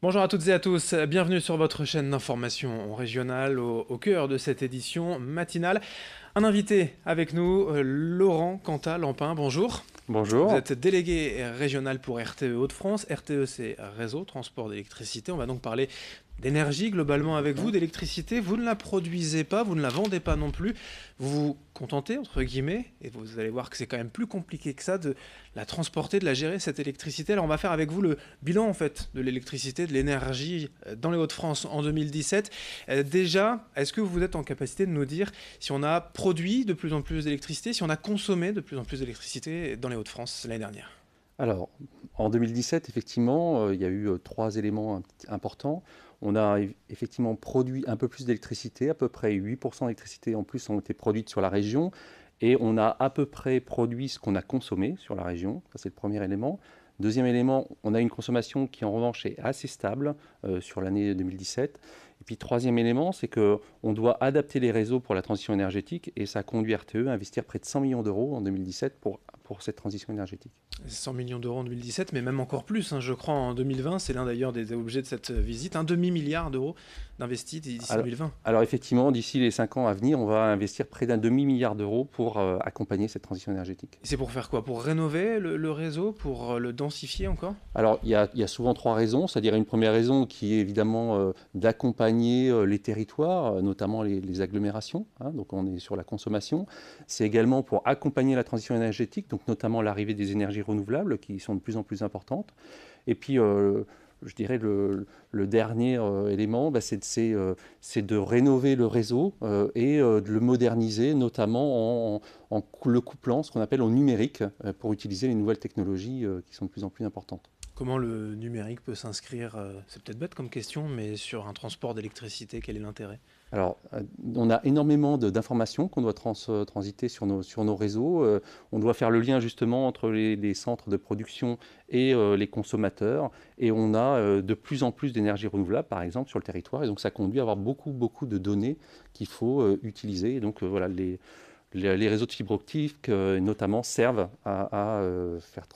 Bonjour à toutes et à tous, bienvenue sur votre chaîne d'information régionale au, cœur de cette édition matinale. Un invité avec nous, euh, Laurent Cantat-Lampin, bonjour. Bonjour. Vous êtes délégué régional pour RTE Hauts-de-France. RTE, c'est Réseau Transport d'électricité. On va donc parler d'énergie globalement avec vous, d'électricité, vous ne la produisez pas, vous ne la vendez pas non plus, vous vous contentez entre guillemets, et vous allez voir que c'est quand même plus compliqué que ça de la transporter, de la gérer cette électricité. Alors on va faire avec vous le bilan en fait de l'électricité, de l'énergie euh, dans les Hauts-de-France en 2017. Euh, déjà, est-ce que vous êtes en capacité de nous dire si on a produit de plus en plus d'électricité, si on a consommé de plus en plus d'électricité dans les Hauts-de-France l'année dernière alors, en 2017, effectivement, euh, il y a eu euh, trois éléments importants. On a effectivement produit un peu plus d'électricité, à peu près 8% d'électricité en plus ont été produites sur la région, et on a à peu près produit ce qu'on a consommé sur la région, ça c'est le premier élément. Deuxième élément, on a une consommation qui en revanche est assez stable euh, sur l'année 2017. Et puis troisième élément, c'est qu'on doit adapter les réseaux pour la transition énergétique et ça a conduit RTE à investir près de 100 millions d'euros en 2017 pour pour cette transition énergétique. 100 millions d'euros en 2017, mais même encore plus, hein. je crois, en 2020. C'est l'un d'ailleurs des objets de cette visite. Un demi-milliard d'euros d'investis d'ici 2020. Alors effectivement, d'ici les 5 ans à venir, on va investir près d'un demi-milliard d'euros pour euh, accompagner cette transition énergétique. C'est pour faire quoi Pour rénover le, réseau Pour euh, le densifier encore Alors il y, a souvent trois raisons. C'est-à-dire une première raison qui est évidemment euh, d'accompagner les territoires, notamment les, agglomérations. Hein. donc on est sur la consommation. C'est également pour accompagner la transition énergétique notamment l'arrivée des énergies renouvelables qui sont de plus en plus importantes. Et puis, euh, je dirais, le, dernier euh, élément, bah, euh, c'est de rénover le réseau et de le moderniser, notamment en, en le couplant, ce qu'on appelle au numérique, pour utiliser les nouvelles technologies qui sont de plus en plus importantes. Comment le numérique peut s'inscrire, c'est peut-être bête comme question, mais sur un transport d'électricité, quel est l'intérêt alors, euh, on a énormément d'informations qu'on doit euh, transiter sur nos, sur nos réseaux. Euh, on doit faire le lien justement entre les, centres de production et les consommateurs. Et on a de plus en plus d'énergie renouvelable, par exemple, sur le territoire. Et donc, ça conduit à avoir beaucoup, beaucoup de données qu'il faut utiliser. Et donc, voilà, les, les, réseaux de fibre optique, notamment, servent à, faire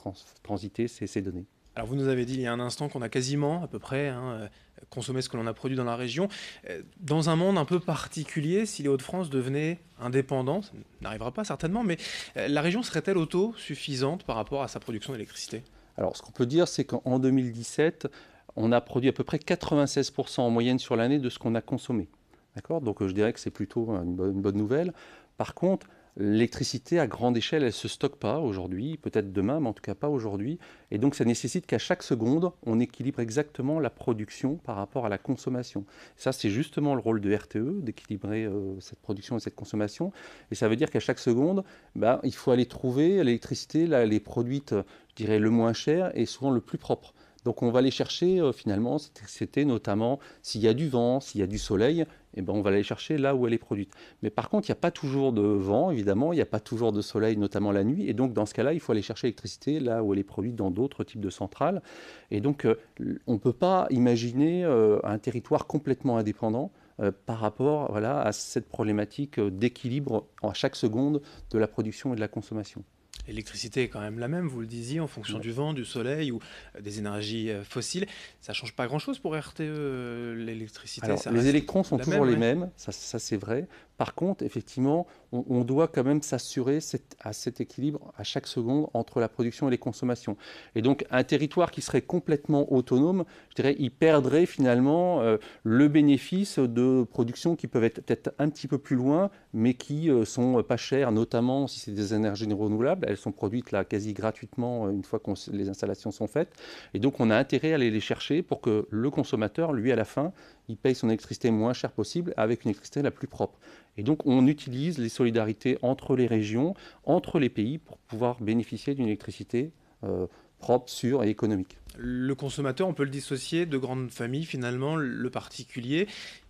transiter ces, données. Alors vous nous avez dit il y a un instant qu'on a quasiment à peu près hein, consommer ce que l'on a produit dans la région. Euh, dans un monde un peu particulier, si les Hauts-de-France devenaient indépendants, ça n'arrivera pas certainement, mais euh, la région serait-elle autosuffisante par rapport à sa production d'électricité Alors, ce qu'on peut dire, c'est qu'en 2017, on a produit à peu près 96% en moyenne sur l'année de ce qu'on a consommé. D'accord Donc, euh, je dirais que c'est plutôt une bonne nouvelle. Par contre, L'électricité à grande échelle, elle ne se stocke pas aujourd'hui, peut-être demain, mais en tout cas pas aujourd'hui. Et donc ça nécessite qu'à chaque seconde, on équilibre exactement la production par rapport à la consommation. Ça, c'est justement le rôle de RTE, d'équilibrer euh, cette production et cette consommation. Et ça veut dire qu'à chaque seconde, ben, il faut aller trouver l'électricité, là, elle est produite, je dirais, le moins cher et souvent le plus propre. Donc on va aller chercher euh, finalement, c'était notamment s'il y a du vent, s'il y a du soleil, eh ben, on va aller chercher là où elle est produite. Mais par contre, il n'y a pas toujours de vent, évidemment, il n'y a pas toujours de soleil, notamment la nuit. Et donc dans ce cas-là, il faut aller chercher l'électricité là où elle est produite dans d'autres types de centrales. Et donc euh, on ne peut pas imaginer euh, un territoire complètement indépendant. par rapport à cette problématique d'équilibre à chaque seconde de la production et de la consommation l'électricité est quand même la même, vous le disiez, en fonction du vent, du soleil ou euh, des énergies euh, fossiles. Ça change pas grand-chose pour RTE, euh, l'électricité. Les électrons sont toujours les mêmes, ça, c'est vrai. Par contre, effectivement, on, doit quand même s'assurer à cet équilibre à chaque seconde entre la production et les consommations. Et donc, un territoire qui serait complètement autonome, je dirais, il perdrait finalement le bénéfice de productions qui peuvent être peut-être un petit peu plus loin, mais qui ne sont pas chères, notamment si c'est des énergies renouvelables elles sont produites là quasi gratuitement euh, une fois que les installations sont faites. Et donc on a intérêt à aller les chercher pour que le consommateur, lui, à la fin, il paye son électricité moins cher possible avec une électricité la plus propre. Et donc on utilise les solidarités entre les régions, entre les pays pour pouvoir bénéficier d'une électricité euh, propre, sûre et économique. Le consommateur, on peut le dissocier de grandes familles finalement, le particulier,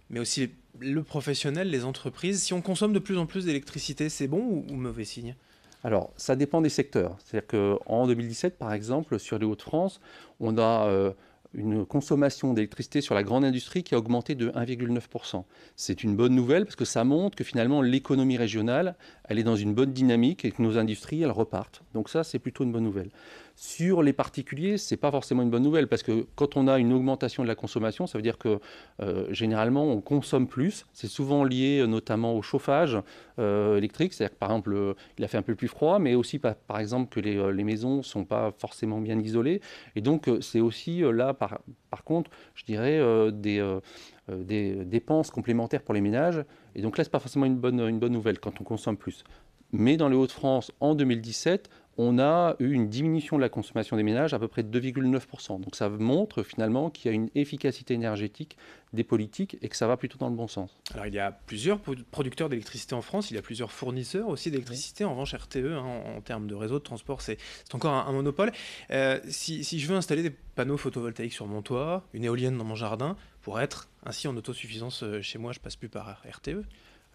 mais aussi le professionnel, les entreprises. Si on consomme de plus en plus d'électricité, c'est bon ou mauvais signe alors, ça dépend des secteurs. C'est-à-dire qu'en 2017, par exemple, sur les Hauts-de-France, on a euh, une consommation d'électricité sur la grande industrie qui a augmenté de 1,9%. C'est une bonne nouvelle parce que ça montre que finalement l'économie régionale, elle est dans une bonne dynamique et que nos industries, elles repartent. Donc ça, c'est plutôt une bonne nouvelle. Sur les particuliers, ce n'est pas forcément une bonne nouvelle parce que quand on a une augmentation de la consommation, ça veut dire que euh, généralement on consomme plus. C'est souvent lié euh, notamment au chauffage euh, électrique, c'est-à-dire par exemple il a fait un peu plus froid, mais aussi par, exemple que les, maisons ne sont pas forcément bien isolées. Et donc c'est aussi là par, contre, je dirais, des, dépenses complémentaires pour les ménages. Et donc là, ce n'est pas forcément une bonne, une bonne nouvelle quand on consomme plus. Mais dans les Hauts-de-France, en 2017, on a eu une diminution de la consommation des ménages à peu près de 2,9%. Donc ça montre finalement qu'il y a une efficacité énergétique des politiques et que ça va plutôt dans le bon sens. Alors il y a plusieurs producteurs d'électricité en France, il y a plusieurs fournisseurs aussi d'électricité. En revanche, RTE, hein, en, termes de réseau de transport, c'est encore un, monopole. Euh, si, je veux installer des panneaux photovoltaïques sur mon toit, une éolienne dans mon jardin, pour être ainsi en autosuffisance euh, chez moi, je passe plus par RTE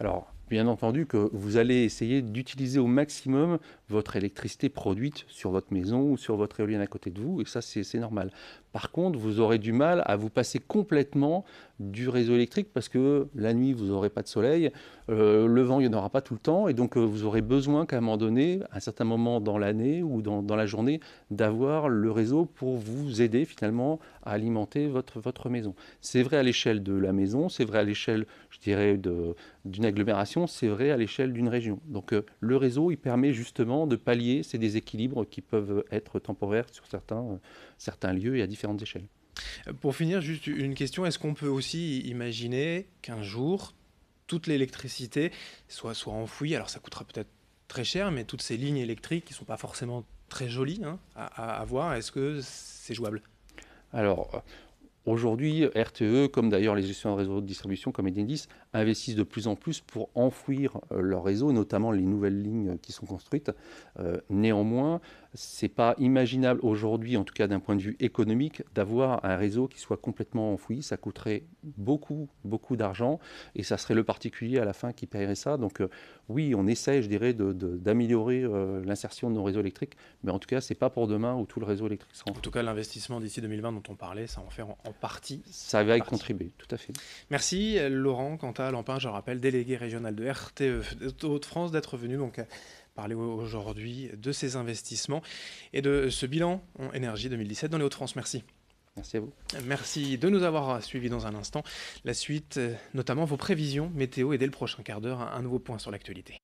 alors, bien entendu que vous allez essayer d'utiliser au maximum votre électricité produite sur votre maison ou sur votre éolienne à côté de vous, et ça c'est normal. Par contre, vous aurez du mal à vous passer complètement du réseau électrique parce que la nuit vous n'aurez pas de soleil, euh, le vent il n'y en aura pas tout le temps, et donc euh, vous aurez besoin qu'à un moment donné, à un certain moment dans l'année ou dans, la journée, d'avoir le réseau pour vous aider finalement à alimenter votre, votre maison. C'est vrai à l'échelle de la maison, c'est vrai à l'échelle, je dirais, d'une agglomération c'est vrai à l'échelle d'une région. Donc euh, le réseau, il permet justement de pallier ces déséquilibres qui peuvent être temporaires sur certains, euh, certains lieux et à différentes échelles. Euh, pour finir, juste une question, est-ce qu'on peut aussi imaginer qu'un jour, toute l'électricité soit, soit enfouie Alors ça coûtera peut-être très cher, mais toutes ces lignes électriques qui ne sont pas forcément très jolies hein, à, à, à voir, est-ce que c'est jouable Alors, Aujourd'hui, RTE, comme d'ailleurs les gestionnaires de réseaux de distribution comme Edindis, investissent de plus en plus pour enfouir euh, leur réseau, notamment les nouvelles lignes qui sont construites. Euh, néanmoins, c'est pas imaginable aujourd'hui, en tout cas d'un point de vue économique, d'avoir un réseau qui soit complètement enfoui. Ça coûterait beaucoup, beaucoup d'argent et ça serait le particulier à la fin qui paierait ça. Donc euh, oui, on essaie, je dirais, d'améliorer euh, l'insertion de nos réseaux électriques, mais en tout cas, c'est pas pour demain où tout le réseau électrique sera. En, tout cas, l'investissement d'ici 2020 dont on parlait, ça en fait en, partie. Ça va y contribuer, tout à fait. Merci Laurent, quant à Lampin, je rappelle, délégué régional de RTE de France, d'être venu donc parler aujourd'hui de ces investissements et de ce bilan en énergie 2017 dans les Hauts-de-France. Merci. Merci à vous. Merci de nous avoir suivis dans un instant. La suite, euh, notamment vos prévisions météo et dès le prochain quart d'heure, un nouveau point sur l'actualité.